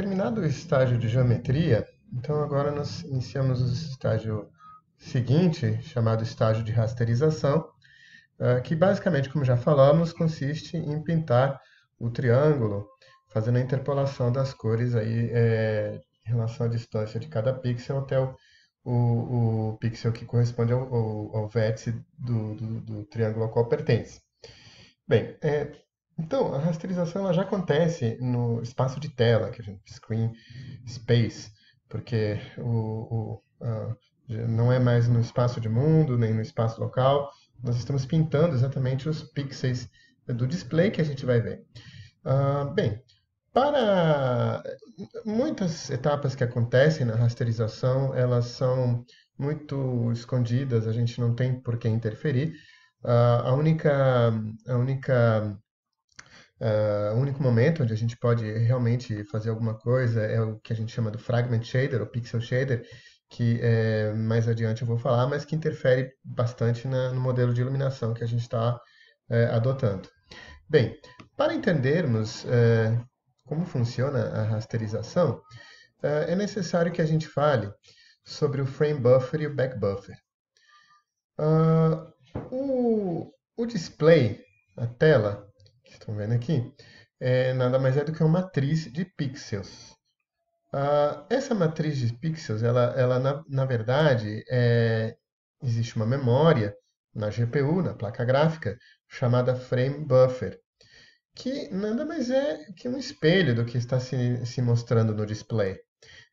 terminado o estágio de geometria, então agora nós iniciamos o estágio seguinte, chamado estágio de rasterização, ah, que basicamente, como já falamos, consiste em pintar o triângulo, fazendo a interpolação das cores aí, é, em relação à distância de cada pixel até o, o, o pixel que corresponde ao, ao, ao vértice do, do, do, triângulo ao qual pertence. Bem, é, então, a rasterização ela já acontece no espaço de tela, que a gente screen space, porque o, o não é mais no espaço de mundo, nem no espaço local, nós estamos pintando exatamente os pixels do display que a gente vai ver. Uh, bem, para muitas etapas que acontecem na rasterização, elas são muito escondidas, a gente não tem por que interferir. Uh, a única, a única Uh, o único momento onde a gente pode realmente fazer alguma coisa é o que a gente chama do Fragment Shader, ou Pixel Shader, que é, mais adiante eu vou falar, mas que interfere bastante na, no modelo de iluminação que a gente está é, adotando. Bem, para entendermos é, como funciona a rasterização, é, é necessário que a gente fale sobre o frame buffer e o back buffer. Uh, o, o display, a tela, que estão vendo aqui, é, nada mais é do que uma matriz de pixels. Ah, essa matriz de pixels, ela, ela na, na verdade, é, existe uma memória na GPU, na placa gráfica, chamada frame buffer, que nada mais é que um espelho do que está se, se mostrando no display.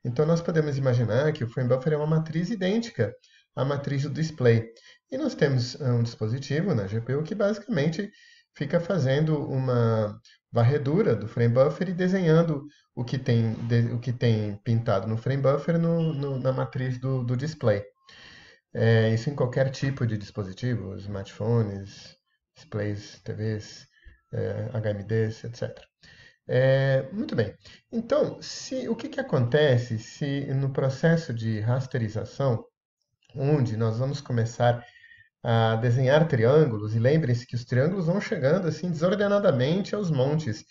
Então, nós podemos imaginar que o frame buffer é uma matriz idêntica à matriz do display. E nós temos ah, um dispositivo na GPU que basicamente fica fazendo uma varredura do frame buffer e desenhando o que tem, de, o que tem pintado no frame buffer no, no, na matriz do, do display. É, isso em qualquer tipo de dispositivo, smartphones, displays, TVs, é, HMDs, etc. É, muito bem. Então, se, o que, que acontece se no processo de rasterização, onde nós vamos começar a desenhar triângulos, e lembrem-se que os triângulos vão chegando assim desordenadamente aos montes,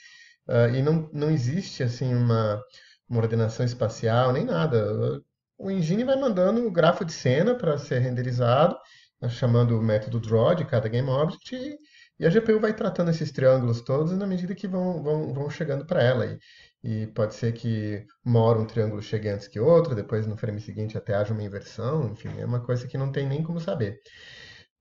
uh, e não, não existe assim uma, uma ordenação espacial, nem nada. O engine vai mandando o grafo de cena para ser renderizado, chamando o método draw de cada game object, e, e a GPU vai tratando esses triângulos todos na medida que vão, vão, vão chegando para ela. E, e pode ser que uma hora um triângulo chegue antes que outro, depois no frame seguinte até haja uma inversão, enfim, é uma coisa que não tem nem como saber.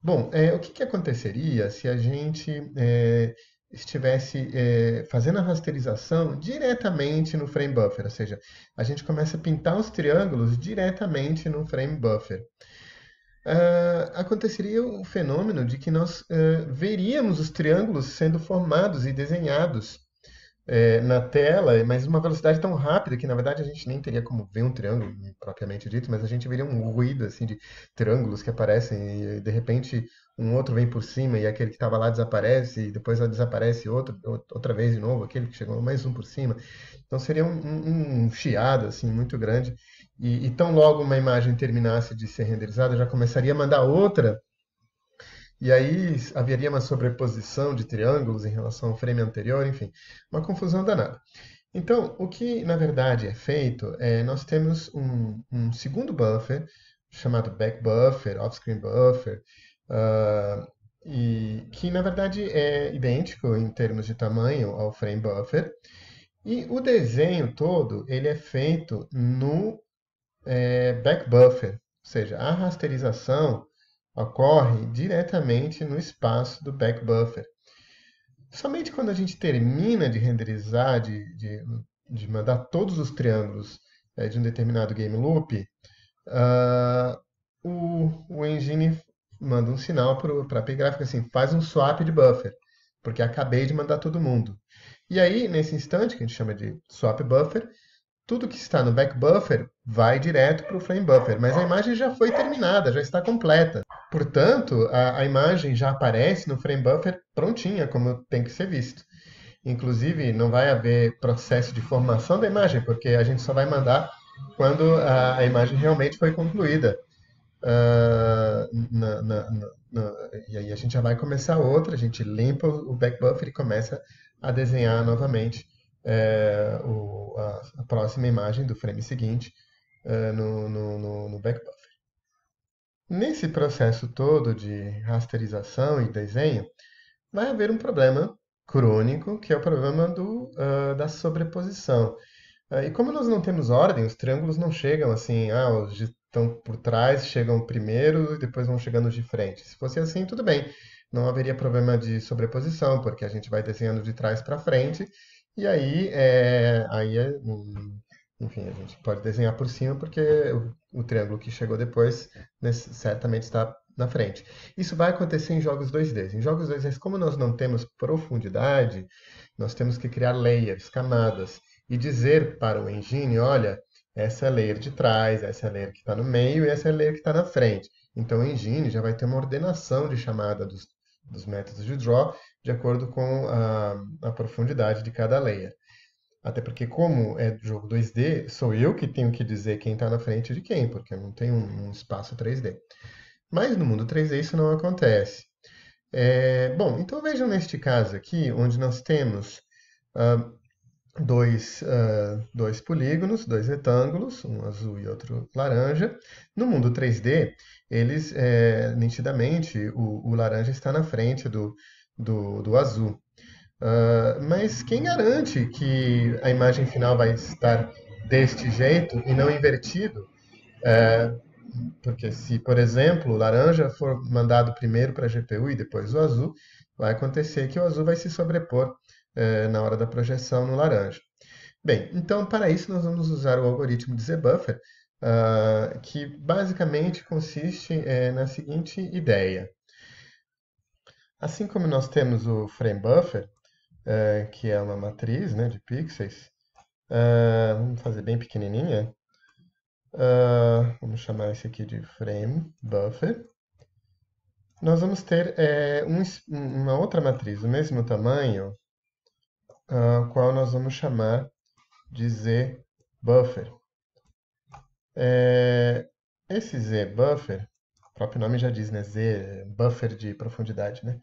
Bom, é, o que, que aconteceria se a gente é, estivesse é, fazendo a rasterização diretamente no frame buffer? Ou seja, a gente começa a pintar os triângulos diretamente no frame buffer. Uh, aconteceria o fenômeno de que nós uh, veríamos os triângulos sendo formados e desenhados é, na tela, mas uma velocidade tão rápida que, na verdade, a gente nem teria como ver um triângulo propriamente dito, mas a gente veria um ruído assim de triângulos que aparecem e, de repente, um outro vem por cima e aquele que estava lá desaparece, e depois desaparece outro, outra vez de novo, aquele que chegou mais um por cima. Então seria um, um, um chiado assim muito grande. E, e, tão logo uma imagem terminasse de ser renderizada, já começaria a mandar outra e aí haveria uma sobreposição de triângulos em relação ao frame anterior, enfim, uma confusão danada. Então, o que na verdade é feito é nós temos um, um segundo buffer, chamado back buffer, off-screen buffer, uh, e que na verdade é idêntico em termos de tamanho ao frame buffer. E o desenho todo ele é feito no é, back buffer, ou seja, a rasterização ocorre diretamente no espaço do back buffer. Somente quando a gente termina de renderizar, de, de, de mandar todos os triângulos é, de um determinado game loop, uh, o, o engine manda um sinal para a API gráfica assim, faz um swap de buffer, porque acabei de mandar todo mundo. E aí, nesse instante, que a gente chama de swap buffer, tudo que está no back buffer vai direto para o frame buffer, mas a imagem já foi terminada, já está completa. Portanto, a, a, imagem já aparece no frame buffer prontinha, como tem que ser visto. Inclusive, não vai haver processo de formação da imagem, porque a gente só vai mandar quando a, a imagem realmente foi concluída. Uh, na, na, na, e aí a gente já vai começar outra, a gente limpa o back buffer e começa a desenhar novamente é, o, a, a, próxima imagem do frame seguinte é, no, no, no, no Nesse processo todo de rasterização e desenho, vai haver um problema crônico, que é o problema do, uh, da sobreposição. Uh, e como nós não temos ordem, os triângulos não chegam assim, ah, os de estão por trás chegam primeiro e depois vão chegando de frente. Se fosse assim, tudo bem. Não haveria problema de sobreposição, porque a gente vai desenhando de trás para frente e aí, é, aí é, hum, enfim, a gente pode desenhar por cima, porque o, o triângulo que chegou depois nesse, certamente está na frente. Isso vai acontecer em jogos 2D. Em jogos 2D, como nós não temos profundidade, nós temos que criar layers, camadas, e dizer para o engine, olha, essa é a layer de trás, essa é a layer que está no meio e essa é a layer que está na frente. Então, o engine já vai ter uma ordenação de chamada dos, dos métodos de draw de acordo com a, a profundidade de cada layer. Até porque, como é jogo 2D, sou eu que tenho que dizer quem está na frente de quem, porque não tem um, um espaço 3D. Mas no mundo 3D isso não acontece. É, bom, então vejam neste caso aqui, onde nós temos uh, dois, uh, dois polígonos, dois retângulos, um azul e outro laranja. No mundo 3D, eles é, nitidamente, o, o, laranja está na frente do, do, do azul. Uh, mas quem garante que a imagem final vai estar deste jeito e não invertido? Eh, porque se, por exemplo, o laranja for mandado primeiro para a GPU e depois o azul, vai acontecer que o azul vai se sobrepor é, na hora da projeção no laranja. Bem, então para isso nós vamos usar o algoritmo de ZBuffer, uh, ah, que basicamente consiste é, na seguinte ideia. Assim como nós temos o frame buffer, eh, que é uma matriz né, de pixels, uh, vamos fazer bem pequenininha, uh, vamos chamar esse aqui de frame buffer, nós vamos ter um, uma outra matriz do mesmo tamanho, qual nós vamos chamar de Z buffer. É, esse Z buffer, o próprio nome já diz, né? Z buffer de profundidade, né?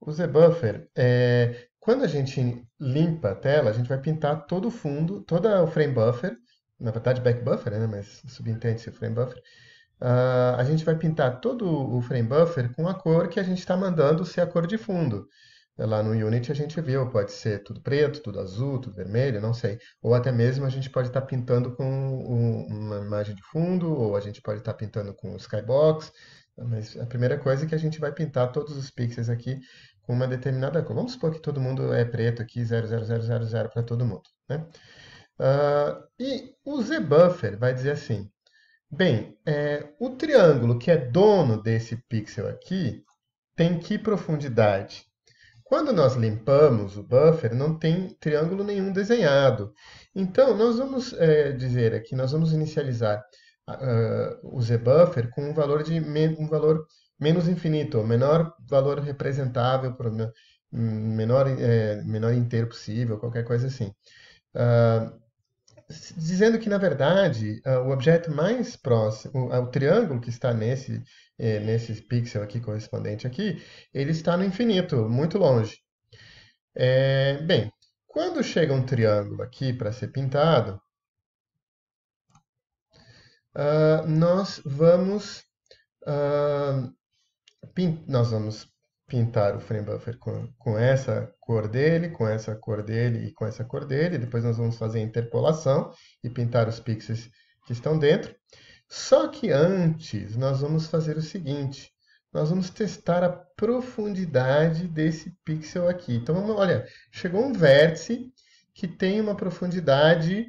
O Z buffer, é, quando a gente limpa a tela, a gente vai pintar todo o fundo, todo o frame buffer, na verdade back buffer, né? Mas subentende-se o frame buffer. Uh, a gente vai pintar todo o frame buffer com a cor que a gente está mandando ser a cor de fundo. É, lá no Unity a gente viu, pode ser tudo preto, tudo azul, tudo vermelho, não sei. Ou até mesmo a gente pode estar tá pintando com uma imagem de fundo, ou a gente pode estar tá pintando com o skybox. Mas a primeira coisa é que a gente vai pintar todos os pixels aqui com uma determinada cor. Vamos supor que todo mundo é preto aqui, 00000 para todo mundo. Né? Uh, e o Z-Buffer vai dizer assim, bem, é, o triângulo que é dono desse pixel aqui tem que profundidade? Quando nós limpamos o buffer, não tem triângulo nenhum desenhado. Então, nós vamos é, dizer aqui, nós vamos inicializar uh, o zbuffer com um valor, de um valor menos infinito, o menor valor representável, por hum, menor, é, menor inteiro possível, qualquer coisa assim. Uh, dizendo que, na verdade, ah, o objeto mais próximo, o, ah, triângulo que está nesse, eh, nesse pixel aqui correspondente aqui, ele está no infinito, muito longe. É, bem, quando chega um triângulo aqui para ser pintado, uh, nós vamos, uh, nós vamos pintar o frame buffer com, com essa cor dele, com essa cor dele e com essa cor dele. Depois nós vamos fazer a interpolação e pintar os pixels que estão dentro. Só que antes, nós vamos fazer o seguinte. Nós vamos testar a profundidade desse pixel aqui. Então, vamos, olha, chegou um vértice que tem uma profundidade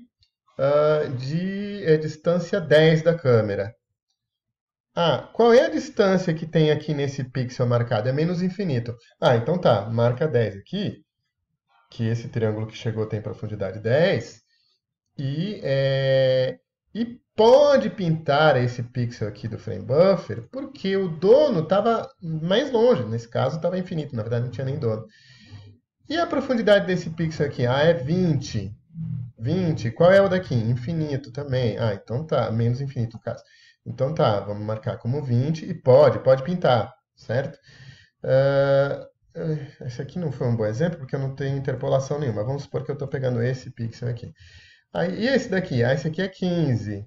uh, de é, distância 10 da câmera. Ah, qual é a distância que tem aqui nesse pixel marcado? É menos infinito. Ah, então tá, marca 10 aqui, que esse triângulo que chegou tem profundidade 10, e, é, e pode pintar esse pixel aqui do frame buffer, porque o dono estava mais longe, nesse caso estava infinito, na verdade não tinha nem dono. E a profundidade desse pixel aqui? Ah, é 20. 20. Qual é o daqui? Infinito também. Ah, então tá, menos infinito no caso. Então tá, vamos marcar como 20 e pode, pode pintar, certo? Uh, esse aqui não foi um bom exemplo porque eu não tenho interpolação nenhuma. Vamos supor que eu estou pegando esse pixel aqui. Aí, e esse daqui? Ah, esse aqui é 15.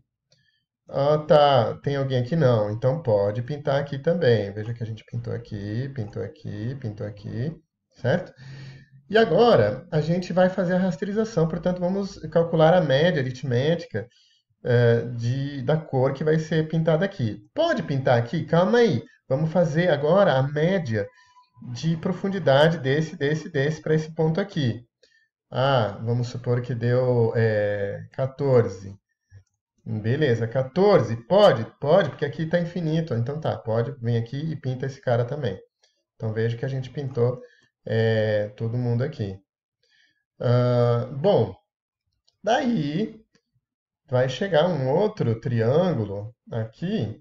Ah, tá. Tem alguém aqui? Não. Então pode pintar aqui também. Veja que a gente pintou aqui, pintou aqui, pintou aqui, certo? E agora, a gente vai fazer a rasterização. Portanto, vamos calcular a média aritmética é, de, da cor que vai ser pintada aqui. Pode pintar aqui? Calma aí. Vamos fazer agora a média de profundidade desse, desse, desse para esse ponto aqui. Ah, vamos supor que deu é, 14. Beleza, 14. Pode? Pode, porque aqui está infinito. Então tá, pode. Vem aqui e pinta esse cara também. Então veja que a gente pintou é, todo mundo aqui. Uh, bom, daí vai chegar um outro triângulo aqui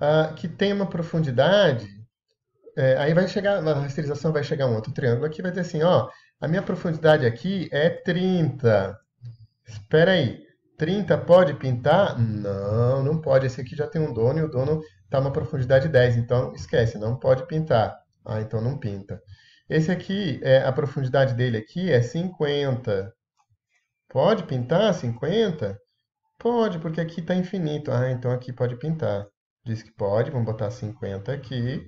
uh, que tem uma profundidade. É, aí vai chegar, na rasterização vai chegar um outro triângulo aqui, vai dizer assim, ó, a minha profundidade aqui é 30. Espera aí, 30 pode pintar? Não, não pode. Esse aqui já tem um dono e o dono está uma profundidade 10, então esquece, não pode pintar. Ah, então não pinta. Esse aqui, é, a profundidade dele aqui é 50. Pode pintar 50? Pode, porque aqui está infinito. Ah, então aqui pode pintar. Diz que pode, vamos botar 50 aqui,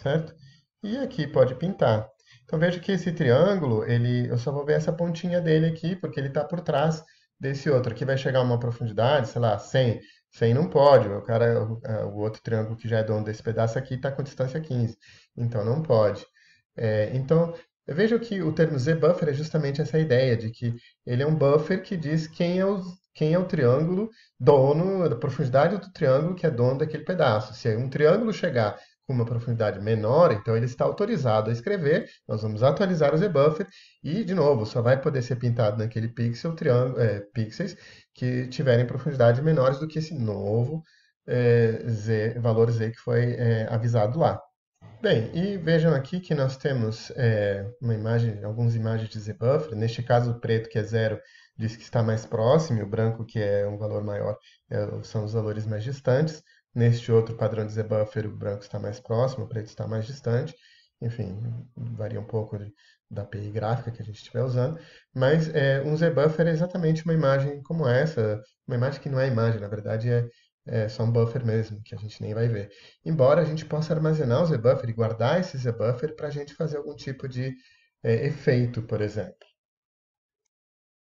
certo? E aqui pode pintar. Então veja que esse triângulo, ele, eu só vou ver essa pontinha dele aqui, porque ele está por trás desse outro. Aqui vai chegar uma profundidade, sei lá, 100. 100 não pode, o, cara, o outro triângulo que já é dono desse pedaço aqui está com distância 15, então não pode. É, então, veja que o termo z-buffer é justamente essa ideia de que ele é um buffer que diz quem é o, quem é o triângulo dono, da profundidade do triângulo que é dono daquele pedaço. Se um triângulo chegar com uma profundidade menor, então ele está autorizado a escrever, nós vamos atualizar o z-buffer e, de novo, só vai poder ser pintado naquele pixel, triângulo, é, pixels que tiverem profundidades menores do que esse novo é, z, valor z que foi é, avisado lá. Bem, e vejam aqui que nós temos é, uma imagem, algumas imagens de Z-buffer. Neste caso, o preto, que é zero, diz que está mais próximo, e o branco, que é um valor maior, é, são os valores mais distantes. Neste outro padrão de Z-buffer, o branco está mais próximo, o preto está mais distante. Enfim, varia um pouco de, da API gráfica que a gente estiver usando. Mas é, um Z-buffer é exatamente uma imagem como essa, uma imagem que não é imagem, na verdade é é só um buffer mesmo, que a gente nem vai ver. Embora a gente possa armazenar o ZBuffer e guardar esse ZBuffer para a gente fazer algum tipo de é, efeito, por exemplo.